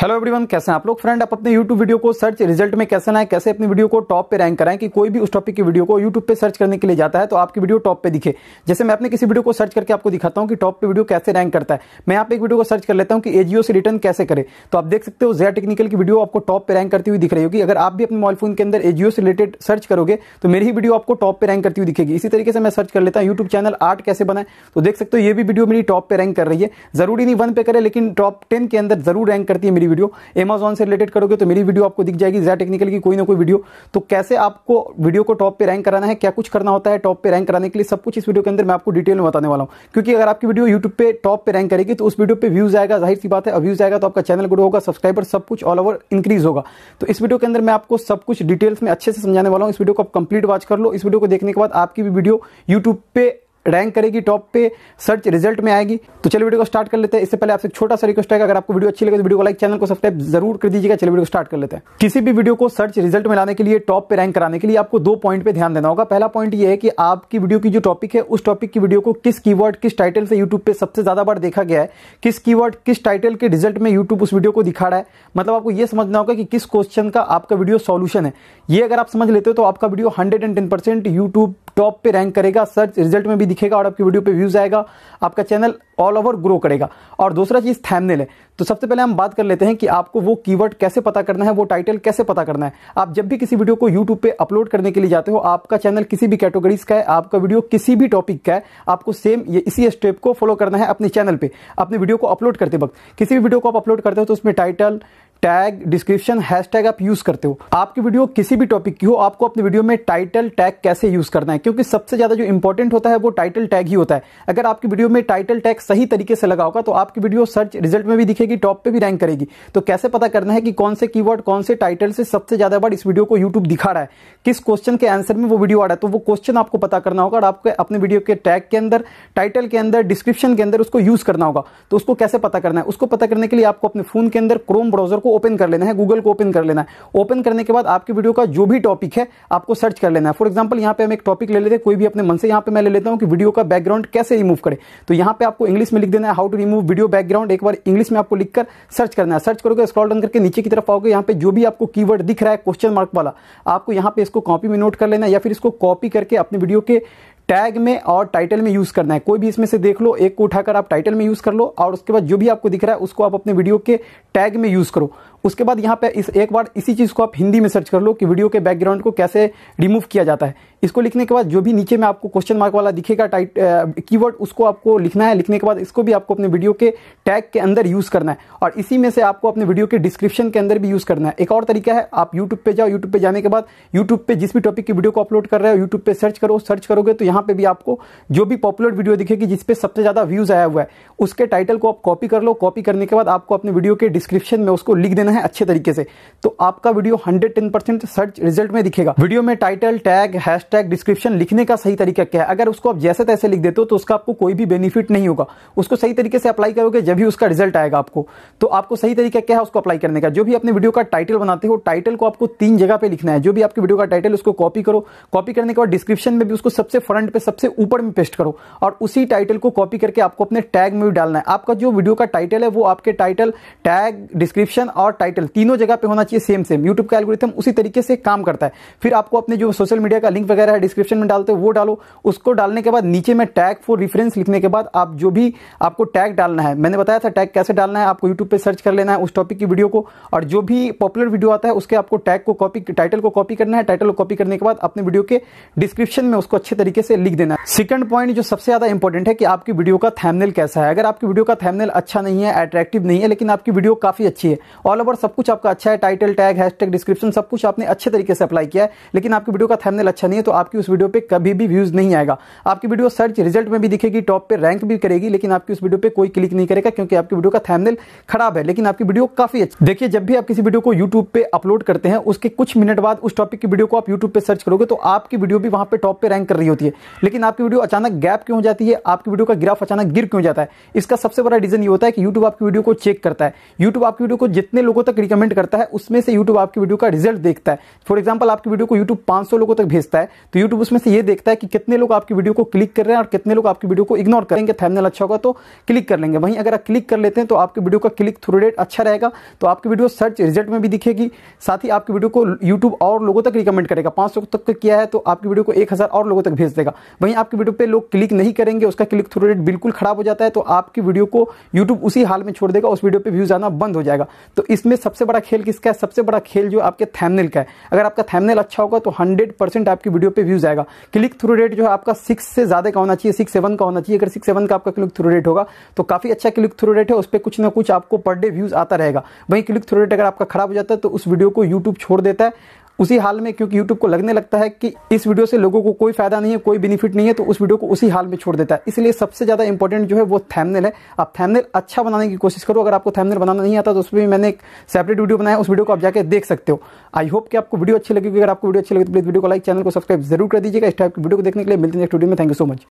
hello everyone कैसे हैं आप लोग फ्रेंड आप अपने यूट्यूब वीडियो को सर्च रिजल्ट में कैसे लाएं कैसे अपनी वीडियो को टॉप पे रैंक कराएं कि कोई भी उस टॉपिक की वीडियो को यूट्यूब पे सर्च करने के लिए जाता है तो आपकी वीडियो टॉप पे दिखे जैसे मैं अपने किसी वीडियो को सर्च करके आपको दिखाता हूँ कि टॉप पे वीडियो कैसे रैंक करता है मैं आप एक वीडियो को सर्च कर लेता हूँ कि एजीओ से रिटर्न कैसे करें तो आप देख सकते हो जया टेक्निकल की वीडियो आपको टॉप पर रैंक करती हुई दिख रही होगी अगर आप भी अपने मोबाइल फोन के अंदर एजीओ से रिलेटेड सर्च करोगे तो मेरी ही वीडियो आपको टॉप पर रैंक करती हुई दिखेगी इसी तरीके से मैं सर्च कर लेता हूँ यूट्यूब चैनल आर्ट कैसे बनाए तो देख सकते हो ये भी वीडियो मेरी टॉप पर रैंक कर रही है जरूरी नहीं वन पे करे लेकिन टॉप टेन के अंदर जरूर रैंक करती है मेरी वीडियो अमेजॉन से रिलेटेड करोगे तो मेरी वीडियो आपको दिख जाएगी जै टेक्निकल की कोई ना कोई वीडियो तो कैसे आपको वीडियो को टॉप पर रैंक कराना है क्या कुछ करना होता है टॉप पर रैंक कराने के लिए सब कुछ इस वीडियो के अंदर मैं आपको डिटेल में बताने वाला हूँ क्योंकि अगर आपकी वीडियो यूट्यूब पर टॉप पर रैंक करेगी तो उस वीडियो पर व्यूज आएगा जाहिर सी बात है व्यूज आएगा तो आपका चैनल ग्रो होगा सब्सक्राइबर सब कुछ ऑल ओवर इंक्रीज होगा तो इस वीडियो के अंदर मैं आपको सब कुछ डिटेल्स में अच्छे से समझाने वाला हूँ इस वीडियो को आप कंप्लीट वॉच कर लो इस वीडियो को देखने के बाद आपकी भी वीडियो यूट्यूब पे रैंक करेगी टॉप पे सर्च रिजल्ट में आएगी तो चलिए वीडियो को स्टार्ट कर लेते हैं इससे पहले आपसे छोटा सा रिक्वेस्ट है अगर आपको वीडियो अच्छी लगे तो वीडियो को लाइक चैनल को सब्सक्राइब जरूर कर दीजिएगा चलिए वीडियो स्टार्ट कर लेते हैं किसी भी वीडियो को सर्च रिजल्ट में लाने के लिए टॉप पे रैंक कराने के लिए आपको दो पॉइंट पर ध्यान देना होगा पहला पॉइंट ये है कि आपकी वीडियो की जो टॉपिक है उस टॉपिक की वीडियो को किस की किस टाइटल से यूट्यूब पर सबसे ज्यादा बार देखा गया है किस की किस टाइटल के रिजल्ट में यूट्यूब उस वीडियो को दिखा रहा है मतलब आपको यह समझना होगा कि किस क्वेश्चन का आपका वीडियो सोल्यूशन है ये अगर आप समझ लेते हो तो आपका video hundred and ten percent YouTube top पे रैंक करेगा सर्च रिजल्ट में भी दिखेगा और आपकी वीडियो पे व्यूज़ आएगा आपका चैनल ऑल ओवर ग्रो करेगा और दूसरा चीज़ थैमनेल है तो सबसे पहले हम बात कर लेते हैं कि आपको वो कीवर्ड कैसे पता करना है वो टाइटल कैसे पता करना है आप जब भी किसी वीडियो को यूट्यूब पे अपलोड करने के लिए जाते हो आपका चैनल किसी भी कैटेगरीज का है आपका वीडियो किसी भी टॉपिक का है आपको सेम ये इसी स्टेप को फॉलो करना है अपने चैनल पर अपने वीडियो को अपलोड करते वक्त किसी भी वीडियो को आप अपलोड करते हो तो उसमें टाइटल टैग डिस्क्रिप्शन हैशटैग आप यूज करते हो आपकी वीडियो किसी भी टॉपिक की हो आपको अपनी वीडियो में टाइटल टैग कैसे यूज करना है क्योंकि सबसे ज्यादा जो इंपॉर्टेंट होता है वो टाइटल टैग ही होता है अगर आपकी वीडियो में टाइटल टैग सही तरीके से लगा होगा तो आपकी वीडियो सर्च रिजल्ट में भी दिखेगी टॉप पे भी रैंक करेगी तो कैसे पता करना है कि कौन से की कौन से टाइटल से सबसे ज्यादा बार इस वीडियो को यूट्यूब दिखा रहा है किस क्वेश्चन के आंसर में वो वीडियो आ रहा है तो वो क्वेश्चन आपको पता करना होगा और आपको अपने वीडियो के टैग के अंदर टाइटल के अंदर डिस्क्रिप्शन के अंदर उसको यूज करना होगा तो उसको कैसे पता करना है उसको पता करने के लिए आपको अपने फोन के अंदर क्रोम ब्राउजर को ओपन कर लेना है गूगल को ओपन कर लेना है ओपन करने के बाद आपकी वीडियो का जो भी टॉपिक है आपको सर्च कर लेना है फॉर एग्जाम्पल यहाँ पे हम एक टॉपिक ले लेते हैं कोई भी अपने मन से यहाँ पे मैं ले लेता हूँ कि वीडियो का बैकग्राउंड कैसे रिमूव करें तो यहाँ पे आपको इंग्लिश में लिख देना है how to remove video background एक बार इंग्लिश में आपको लिखकर सर्च करना है सर्च करोगे स्क्रॉल डन करके नीचे की तरफ आओगे यहाँ पे जो भी आपको कीवर्ड दिख रहा है क्वेश्चन मार्क वाला आपको यहाँ पे इसको कॉपी में नोट कर लेना या फिर इसको कॉपी करके अपने वीडियो के टैग में और टाइटल में यूज़ करना है कोई भी इसमें से देख लो एक को उठाकर आप टाइटल में यूज़ कर लो और उसके बाद जो भी आपको दिख रहा है उसको आप अपने वीडियो के टैग में यूज़ करो उसके बाद यहाँ पे इस एक बार इसी चीज़ को आप हिंदी में सर्च कर लो कि वीडियो के बैकग्राउंड को कैसे रिमूव किया जाता है इसको लिखने के बाद जो भी नीचे में आपको क्वेश्चन मार्क वाला दिखेगा टाइट कीवर्ड उसको आपको लिखना है लिखने के बाद इसको भी आपको अपने वीडियो के टैग के अंदर यूज़ करना है और इसी में से आपको अपने वीडियो के डिस्क्रिप्शन के अंदर भी यूज़ करना है एक और तरीका है आप यूट्यूब पर जाओ यूट्यूब पर जाने के बाद यूट्यूब पर जिस भी टॉपिक की वीडियो को अपलोड कर रहे हो यूट्यूब पर सर्च करो सर्च करोगे तो यहाँ यहाँ पे भी आपको जो भी पॉपुलर वीडियो दिखेगी जिसपे सबसे ज़्यादा व्यूज़ आया हुआ है उसके टाइटल को आप कॉपी कर लो कॉपी करने के बाद आपको अपने वीडियो के डिस्क्रिप्शन में उसको लिख देना है अच्छे तरीके से तो आपका वीडियो हंड्रेड सर्च रिजल्ट में दिखेगा वीडियो में टाइटल टैग हैश डिस्क्रिप्शन लिखने का सही तरीका क्या है अगर उसको आप जैसे तैसे लिख देते हो तो उसका आपको कोई भी बेनिफिट नहीं होगा उसको सही तरीके से अप्लाई करोगे जब भी उसका रिजल्ट आएगा आपको तो आपको सही तरीका क्या है उसको अप्लाई करने का जो भी अपने वीडियो का टाइटल बनाते हो टाइटल को आपको तीन जगह पे लिखना है जो भी आपकी वीडियो का टाइटल उसको कॉपी करो कॉपी करने के बाद डिस्क्रिप्शन में भी उसको सबसे फ्रंट कमेंट पे सबसे ऊपर में पेस्ट करो और उसी टाइटल को कॉपी करके आपको अपने टैग में भी डालना है आपका जो वीडियो का टाइटल है वो आपके टाइटल टैग डिस्क्रिप्शन और टाइटल तीनों जगह पे होना चाहिए सेम सेम यूट्यूब का एलगोरिथम उसी तरीके से काम करता है फिर आपको अपने जो सोशल मीडिया का लिंक वगैरह है डिस्क्रिप्शन में डालते हो वो डालो उसको डालने के बाद नीचे में टैग फॉर रिफरेंस लिखने के बाद आप जो भी आपको टैग डालना है मैंने बताया था टैग कैसे डालना है आपको यूट्यूब पर सर्च कर लेना है उस टॉपिक की वीडियो को और जो भी पॉपुलर वीडियो आता है उसके आपको टैग को कॉपी टाइटल को कॉपी करना है टाइटल को कॉपी करने के बाद अपने वीडियो के डिस्क्रिप्शन में उसको अच्छे तरीके से से लिख देना सेकंड पॉइंट जो सबसे ज़्यादा इंपॉर्टेंट है कि आपकी वीडियो का थैमनेल कैसा है अगर आपकी वीडियो का थैमनेल अच्छा नहीं है अट्रैक्टिव नहीं है लेकिन आपकी वीडियो काफ़ी अच्छी है ऑल ओवर सब कुछ आपका अच्छा है टाइटल टैग हैशटैग डिस्क्रिप्शन सब कुछ आपने अच्छे तरीके से अप्लाई किया है लेकिन आपकी वीडियो का थैमनेल अच्छा नहीं है तो आपकी उस वीडियो पर कभी भी व्यूज़ नहीं आएगा आपकी वीडियो सर्च रिजल्ट में भी दिखेगी टॉप पर रैंक भी करेगी लेकिन आपकी उस वीडियो पर कोई क्लिक नहीं करेगा क्योंकि आपकी वीडियो का थैमनेल खराब है लेकिन आपकी वीडियो काफ़ी अच्छी देखिए जब भी आप किसी वीडियो को यूट्यूब पर अपलोड करते हैं उसके कुछ मिनट बाद उस टॉपिक की वीडियो को आप यूट्यूब पर सर्च करोगे तो आपकी वीडियो भी वहां पर टॉप पर रैंक कर रही होती है लेकिन आपकी वीडियो अचानक गैप क्यों हो जाती है आपकी वीडियो का ग्राफ अचानक गिर क्यों जाता है इसका सबसे बड़ा रीजन ये होता है कि यूट्यूब आपकी वीडियो को चेक करता है यूट्यूब आपकी वीडियो को जितने लोगों तक रिकमेंड करता है उसमें से यूट्यूब आपकी वीडियो का रिजल्ट देखता है फॉर एग्जाम्पल आपकी वीडियो को यूट्यूब पांच लोगों तक भेजता है तो यूट्यूब उसमें से यह देखता है कि कितने लोग आपकी वीडियो को क्लिक कर रहे हैं और कितने लोग आपकी वीडियो को इग्नोर करेंगे थैमनल अच्छा होगा तो क्लिक कर लेंगे वहीं अगर आप क्लिक कर लेते हैं तो आपकी वीडियो का क्लिक थ्रू रेट अच्छा रहेगा तो आपकी वीडियो सर्च रिजल्ट में भी दिखेगी साथ ही आपकी वीडियो को यूट्यूब और लोगों तक रिकमेंड करेगा पांच तक किया है तो आपकी वीडियो को एक और लोगों तक भेज देगा जाएगा वहीं आपकी वीडियो पर लोग क्लिक नहीं करेंगे उसका क्लिक थ्रू रेट बिल्कुल ख़राब हो जाता है तो आपकी वीडियो को यूट्यूब उसी हाल में छोड़ देगा उस वीडियो पर व्यूज़ आना बंद हो जाएगा तो इसमें सबसे बड़ा खेल किसका है सबसे बड़ा खेल जो आपके थैमनेल का है अगर आपका थैमनेल अच्छा होगा तो हंड्रेड परसेंट आपकी वीडियो पर व्यूज़ आएगा क्लिक थ्रू रेट जो है आपका सिक्स से ज़्यादा का होना चाहिए सिक्स सेवन का होना चाहिए अगर सिक्स सेवन का आपका क्लिक थ्रू रेट होगा तो काफ़ी अच्छा क्लिक थ्रू रेट है उस पर कुछ ना कुछ आपको पर डे व्यूज़ आता रहेगा वहीं क्लिक थ्रू रेट अगर आपका खराब हो जाता है तो उस वीडियो को यूट्यूब छोड़ देता है उसी हाल में क्योंकि यूट्यूब को लगने लगता है कि इस वीडियो से लोगों को कोई फायदा नहीं है कोई बेनिफिट नहीं है तो उस वीडियो को उसी हाल में छोड़ देता है इसलिए सबसे ज़्यादा इंपॉर्टेंट जो है वो थैमनेल है आप थैमनेल अच्छा बनाने की कोशिश करो अगर आपको थैमनेल बनाना नहीं आता तो उसमें मैंने एक सेपरेट वीडियो बनाया उस वीडियो को आप जाकर देख सकते हो आई होप कि आपको वीडियो अच्छी लगेगी अगर आपको वीडियो अच्छी लगे तो प्लीज वीडियो को लाइक चैनल को सब्सक्राइब जरूर कर दीजिएगा इस टाइप की वीडियो को देखने के लिए मिलते हैं नेक्स्ट वीडियो में थैंक यू सो मच